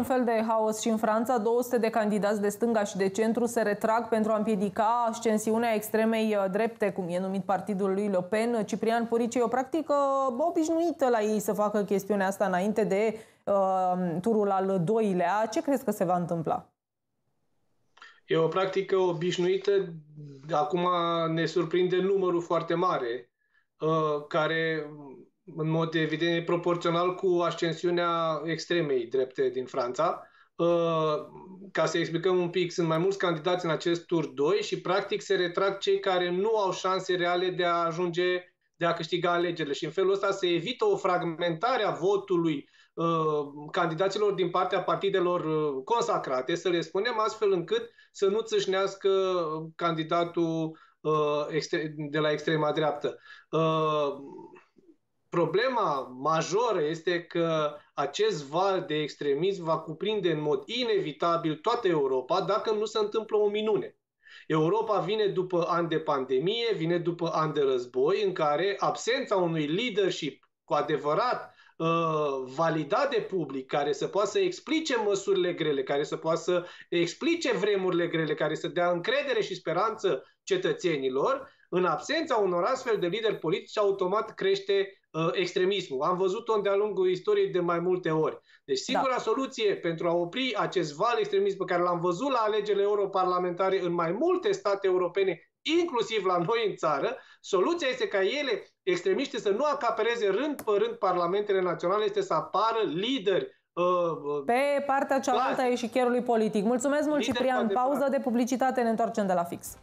un fel de haos și în Franța. 200 de candidați de stânga și de centru se retrag pentru a împiedica ascensiunea extremei uh, drepte, cum e numit partidul lui Le Pen. Ciprian Purici e o practică uh, obișnuită la ei să facă chestiunea asta înainte de uh, turul al doilea. Ce crezi că se va întâmpla? E o practică obișnuită. Acum ne surprinde numărul foarte mare uh, care în mod evident, proporțional cu ascensiunea extremei drepte din Franța. Uh, ca să explicăm un pic, sunt mai mulți candidați în acest tur 2 și practic se retrag cei care nu au șanse reale de a ajunge, de a câștiga alegerile. Și în felul ăsta se evită o fragmentare a votului uh, candidaților din partea partidelor uh, consacrate, să le spunem, astfel încât să nu țâșnească candidatul de la extrema dreaptă Problema majoră este că acest val de extremism va cuprinde în mod inevitabil toată Europa dacă nu se întâmplă o minune. Europa vine după ani de pandemie, vine după ani de război, în care absența unui leadership cu adevărat uh, validat de public, care să poată să explice măsurile grele, care să poată să explice vremurile grele, care să dea încredere și speranță cetățenilor, în absența unor astfel de lideri politici, automat crește Uh, extremismul. Am văzut-o de-a lungul istoriei de mai multe ori. Deci da. singura da. soluție pentru a opri acest val extremism pe care l-am văzut la alegerile europarlamentare în mai multe state europene, inclusiv la noi în țară, soluția este ca ele, extremiștii, să nu acapereze rând pe rând parlamentele naționale, este să apară lideri uh, uh, pe partea cealaltă a ieșicherului politic. Mulțumesc mult, Ciprian. Pauză de publicitate, ne întoarcem de la fix.